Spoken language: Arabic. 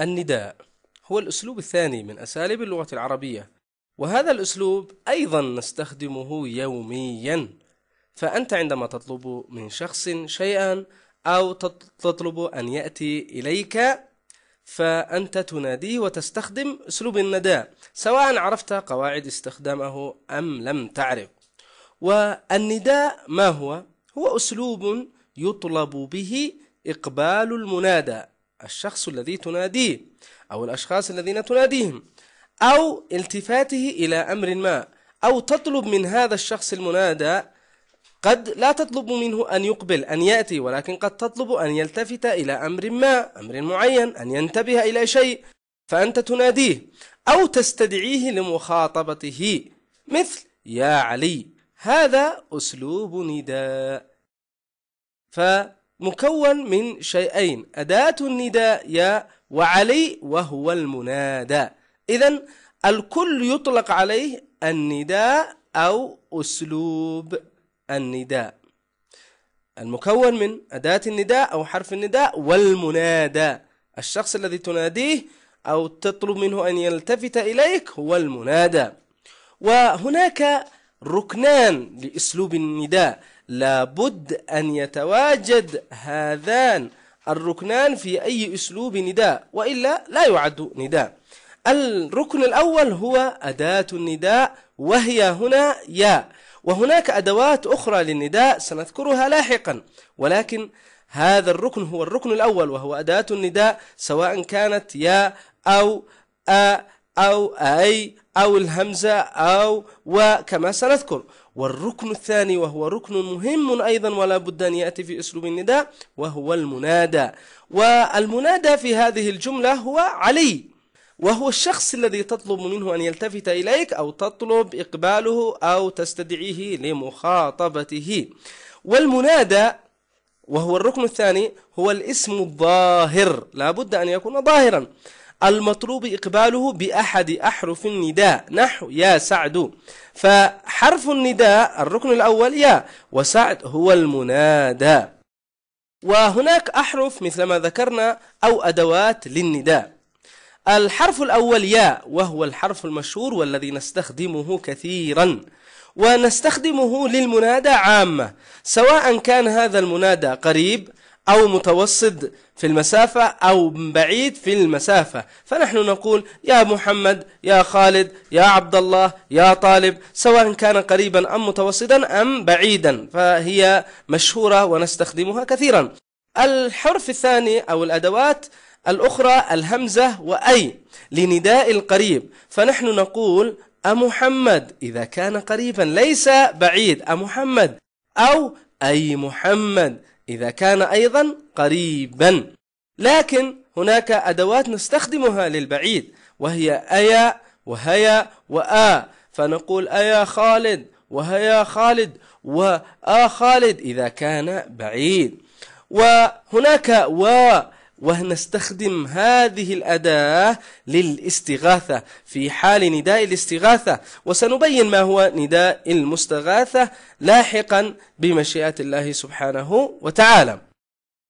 النداء هو الأسلوب الثاني من أساليب اللغة العربية وهذا الأسلوب أيضا نستخدمه يوميا فأنت عندما تطلب من شخص شيئا أو تطلب أن يأتي إليك فأنت تناديه وتستخدم أسلوب النداء سواء عرفت قواعد استخدامه أم لم تعرف والنداء ما هو؟ هو أسلوب يطلب به إقبال المنادى الشخص الذي تناديه أو الأشخاص الذين تناديهم أو التفاته إلى أمر ما أو تطلب من هذا الشخص المنادى قد لا تطلب منه أن يقبل أن يأتي ولكن قد تطلب أن يلتفت إلى أمر ما أمر معين أن ينتبه إلى شيء فأنت تناديه أو تستدعيه لمخاطبته مثل يا علي هذا أسلوب نداء ف مكون من شيئين أداة النداء يا وعلي وهو المنادى إذا الكل يطلق عليه النداء أو أسلوب النداء المكون من أداة النداء أو حرف النداء والمنادى الشخص الذي تناديه أو تطلب منه أن يلتفت إليك هو المنادى وهناك ركنان لأسلوب النداء لابد أن يتواجد هذان الركنان في أي أسلوب نداء وإلا لا يعد نداء الركن الأول هو أداة النداء وهي هنا يا وهناك أدوات أخرى للنداء سنذكرها لاحقا ولكن هذا الركن هو الركن الأول وهو أداة النداء سواء كانت يا أو أ أو أي أو الهمزة أو وكما سنذكر والركن الثاني وهو ركن مهم أيضا ولا بد أن يأتي في أسلوب النداء وهو المنادى والمنادى في هذه الجملة هو علي وهو الشخص الذي تطلب منه أن يلتفت إليك أو تطلب إقباله أو تستدعيه لمخاطبته والمنادى وهو الركن الثاني هو الاسم الظاهر لا بد أن يكون ظاهرا المطلوب إقباله بأحد أحرف النداء نحو يا سعد فحرف النداء الركن الأول يا وسعد هو المنادى وهناك أحرف مثل ما ذكرنا أو أدوات للنداء الحرف الأول يا وهو الحرف المشهور والذي نستخدمه كثيرا ونستخدمه للمنادى عامة سواء كان هذا المنادى قريب أو متوسط في المسافة أو بعيد في المسافة فنحن نقول يا محمد يا خالد يا عبد الله يا طالب سواء كان قريبا أم متوسطا أم بعيدا فهي مشهورة ونستخدمها كثيرا الحرف الثاني أو الأدوات الأخرى الهمزة وأي لنداء القريب فنحن نقول أمحمد إذا كان قريبا ليس بعيد أمحمد أو أي محمد إذا كان أيضا قريبا لكن هناك أدوات نستخدمها للبعيد وهي أيا وهيا وآ فنقول أيا خالد وهيا خالد وآ خالد إذا كان بعيد وهناك وا ونستخدم هذه الأداة للاستغاثة في حال نداء الاستغاثة وسنبين ما هو نداء المستغاثة لاحقا بمشيئة الله سبحانه وتعالى